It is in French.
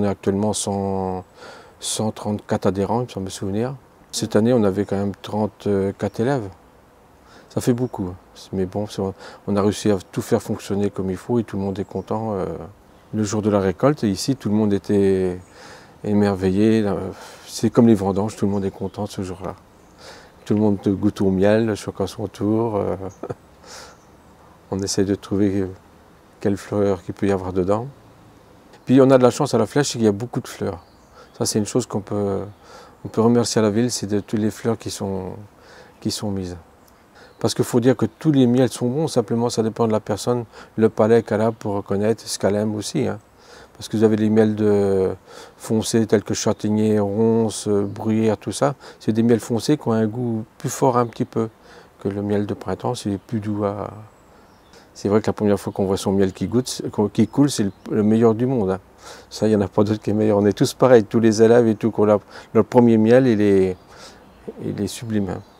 On est actuellement 134 adhérents, il me souvenir. Cette année, on avait quand même 34 élèves. Ça fait beaucoup, hein. mais bon, on a réussi à tout faire fonctionner comme il faut et tout le monde est content. Euh, le jour de la récolte, ici, tout le monde était émerveillé. Euh, c'est comme les vendanges, tout le monde est content ce jour-là. Tout le monde goûte au miel, chacun son tour. Euh. On essaie de trouver quelle fleur qu'il peut y avoir dedans. Puis on a de la chance à la flèche, c'est qu'il y a beaucoup de fleurs. Ça, c'est une chose qu'on peut, on peut remercier à la ville, c'est de toutes les fleurs qui sont, qui sont mises. Parce qu'il faut dire que tous les miels sont bons, simplement ça dépend de la personne, le palais qu'elle a pour reconnaître ce qu'elle aime aussi. Hein. Parce que vous avez des miels de foncés tels que châtaignier, ronces, bruyère, tout ça. C'est des miels foncés qui ont un goût plus fort un petit peu que le miel de printemps, c'est plus doux à, c'est vrai que la première fois qu'on voit son miel qui, goûte, qui coule, c'est le meilleur du monde. Hein. Ça, il n'y en a pas d'autre qui est meilleur. On est tous pareils, tous les élèves et tout. Qu'on premier miel, il est, sublime. Hein.